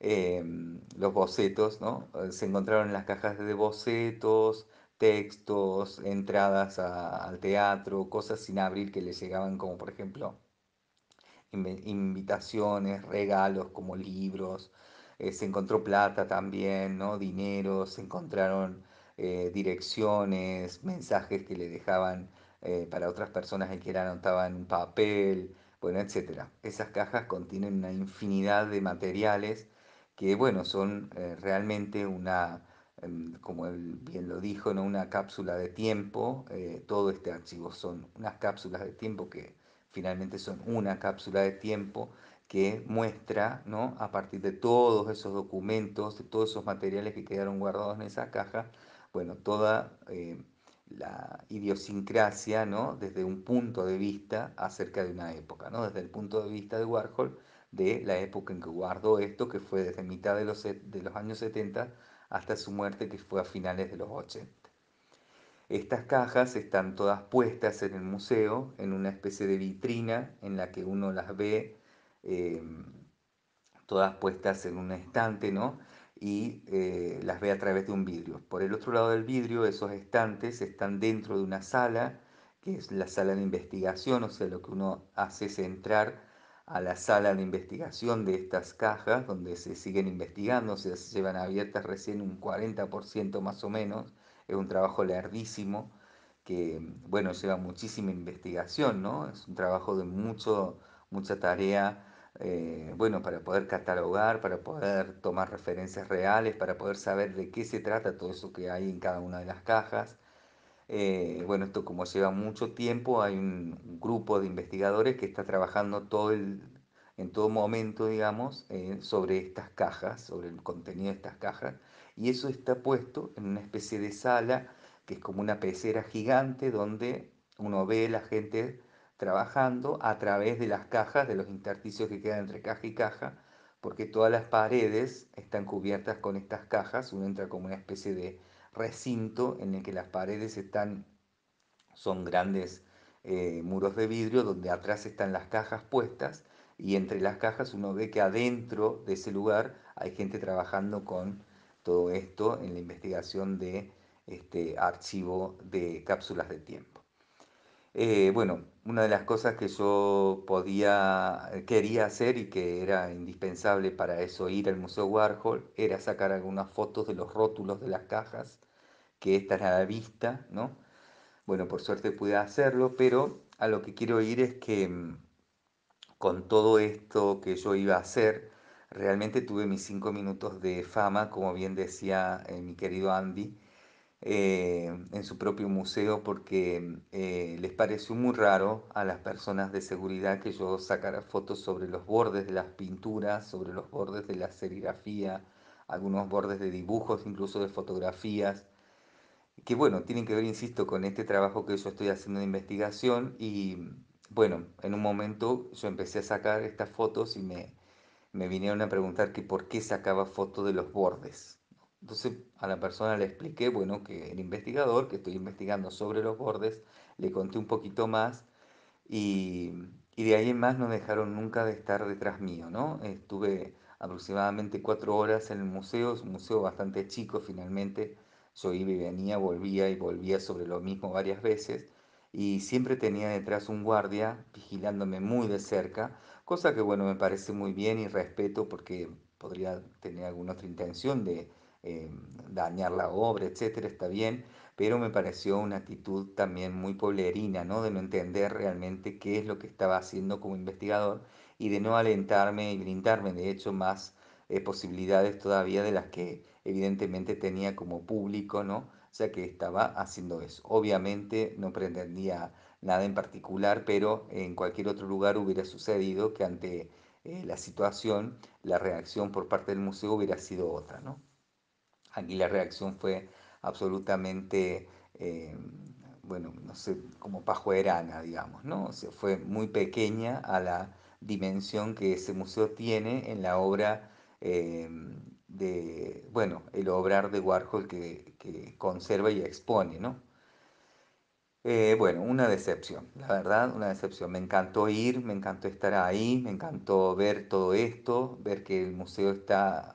Speaker 1: Em, los bocetos, ¿no? Eh, se encontraron en las cajas de bocetos, textos, entradas al teatro, cosas sin abrir que le llegaban como por ejemplo invitaciones, regalos como libros, eh, se encontró plata también, ¿no? dinero, se encontraron eh, direcciones, mensajes que le dejaban eh, para otras personas en que era anotaban un papel, bueno, etc. Esas cajas contienen una infinidad de materiales que, bueno, son realmente una Em, como él bien lo dijo, una cápsula de tiempo. Eh, todo este archivo son unas cápsulas de tiempo que finalmente son una cápsula de tiempo que muestra, a partir de todos esos documentos, de todos esos materiales que quedaron guardados en esa caja, bueno, toda eh, la idiosincrasia, desde un punto de vista acerca de una época, desde el punto de vista de Warhol, de la época en que guardó esto, que fue desde mitad de los, de los años 70 hasta su muerte que fue a finales de los 80. Estas cajas están todas puestas en el museo, en una especie de vitrina en la que uno las ve em, todas puestas en un estante, ¿no? Y eh, las ve a través de un vidrio. Por el otro lado del vidrio, esos estantes están dentro de una sala, que es la sala de investigación, o sea, lo que uno hace es entrar a la sala de investigación de estas cajas, donde se siguen investigando, se llevan abiertas recién un 40% más o menos, es un trabajo larguísimo que, bueno, lleva muchísima investigación, ¿no? Es un trabajo de mucha tarea, eh, bueno, para poder catalogar, para poder tomar referencias reales, para poder saber de qué se trata todo eso que hay en cada una de las cajas. Eh, bueno, esto como lleva mucho tiempo, hay un, grupo de investigadores que está trabajando todo el, en todo momento, digamos, eh, sobre estas cajas, sobre el contenido de estas cajas, y eso está puesto en una especie de sala que es como una pecera gigante donde uno ve a la gente trabajando a través de las cajas, de los intersticios que quedan entre caja y caja, porque todas las paredes están cubiertas con estas cajas, uno entra como una especie de recinto en el que las paredes están, son grandes eh, muros de vidrio donde atrás están las cajas puestas y entre las cajas uno ve que adentro de ese lugar hay gente trabajando con todo esto en la investigación de este archivo de cápsulas de tiempo. Eh, bueno, una de las cosas que yo podía, eh, quería hacer y que era indispensable para eso ir al Museo Warhol era sacar algunas fotos de los rótulos de las cajas, que esta era la vista, ¿no? Bueno, por suerte pude hacerlo, pero a lo que quiero ir es que mm, con todo esto que yo iba a hacer, realmente tuve mis cinco minutos de fama, como bien decía eh, mi querido Andy, eh, en su propio museo porque eh, les pareció muy raro a las personas de seguridad que yo sacara fotos sobre los bordes de las pinturas, sobre los bordes de la serigrafía, algunos bordes de dibujos, incluso de fotografías, que bueno, tienen que ver, insisto, con este trabajo que yo estoy haciendo de investigación y bueno, en un momento yo empecé a sacar estas fotos y me, me vinieron a preguntar que por qué sacaba fotos de los bordes. Entonces a la persona le expliqué, bueno, que el investigador, que estoy investigando sobre los bordes, le conté un poquito más y, y de ahí en más no dejaron nunca de estar detrás mío, ¿no? Estuve aproximadamente cuatro horas en el museo, es un museo bastante chico finalmente, yo iba y venía, volvía y volvía sobre lo mismo varias veces y siempre tenía detrás un guardia vigilándome muy de cerca, cosa que bueno me parece muy bien y respeto porque podría tener alguna otra intención de eh, dañar la obra, etcétera, está bien, pero me pareció una actitud también muy poblerina, ¿no? De no entender realmente qué es lo que estaba haciendo como investigador y de no alentarme y brindarme, de hecho, más eh, posibilidades todavía de las que evidentemente tenía como público, ¿no? O sea que estaba haciendo eso. Obviamente no pretendía nada en particular, pero en cualquier otro lugar hubiera sucedido que ante eh, la situación la reacción por parte del museo hubiera sido otra, ¿no? Aquí la reacción fue absolutamente, eh, bueno, no sé, como pajuerana, digamos, ¿no? O sea, fue muy pequeña a la dimensión que ese museo tiene en la obra eh, de, bueno, el obrar de Warhol que, conserva y expone, ¿no? Eh, bueno, una decepción, la verdad, una decepción. Me encantó ir, me encantó estar ahí, me encantó ver todo esto, ver que el museo está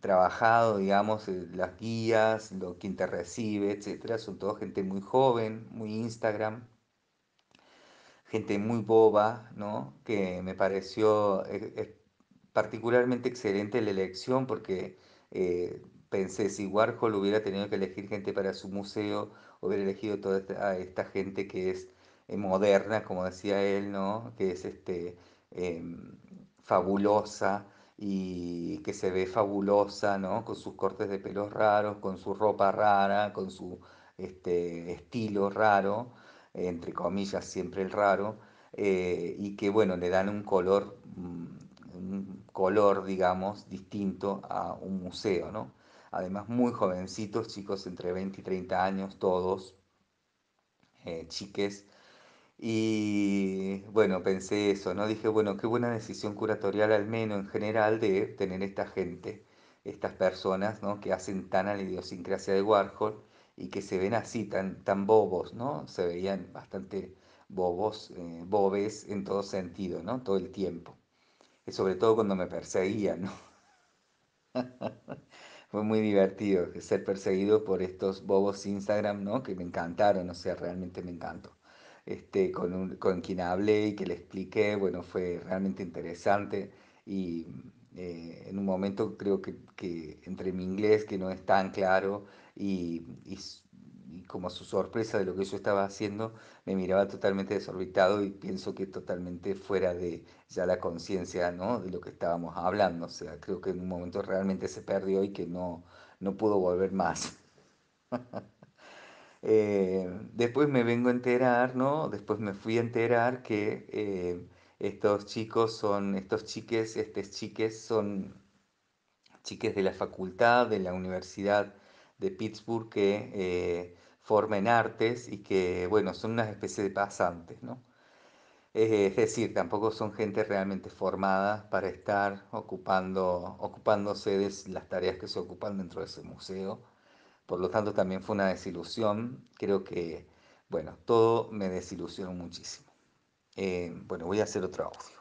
Speaker 1: trabajado, digamos, eh, las guías, lo, que te recibe, etcétera, son todo gente muy joven, muy Instagram, gente muy boba, ¿no? Que me pareció eh, particularmente excelente la elección porque eh, pensé si Warhol hubiera tenido que elegir gente para su museo, hubiera elegido toda esta, gente que es moderna, como decía él, ¿no? Que es este em, fabulosa y que se ve fabulosa, ¿no? Con sus cortes de pelos raros, con su ropa rara, con su este, estilo raro, entre comillas siempre el raro, eh, y que bueno, le dan un color, un color, digamos, distinto a un museo, ¿no? Además, muy jovencitos, chicos entre 20 y 30 años, todos, eh, chiques, y bueno, pensé eso, ¿no? Dije, bueno, qué buena decisión curatorial al menos en general de tener esta gente, estas personas, ¿no? Que hacen tan a la idiosincrasia de Warhol y que se ven así, tan, tan bobos, ¿no? Se veían bastante bobos, eh, bobes en todo sentido, ¿no? Todo el tiempo. Y eh, sobre todo cuando me perseguían, ¿no? Fue muy divertido eh, ser perseguido por estos bobos Instagram, ¿no? Que me encantaron, o sea, realmente me encantó este, con, con quien hablé y que le expliqué, bueno, fue realmente interesante y eh, en un momento creo que, que, entre mi inglés, que no es tan claro, y, y, y, como su sorpresa de lo que yo estaba haciendo, me miraba totalmente desorbitado y pienso que totalmente fuera de ya la conciencia ¿no? de lo que estábamos hablando. O sea, creo que en un momento realmente se perdió y que no, no pudo volver más. Eh, después me vengo a enterar, ¿no? Después me fui a enterar que eh, estos chicos son, estos chiques, estos chiques son chiques de la facultad, de la Universidad de Pittsburgh que eh, forman artes y que, bueno, son una especie de pasantes, ¿no? es decir, tampoco son gente realmente formada para estar ocupando, ocupándose de las tareas que se ocupan dentro de ese museo por lo tanto, también fue una desilusión. Creo que, bueno, todo me desilusionó muchísimo. Eh, bueno, voy a hacer otro audio.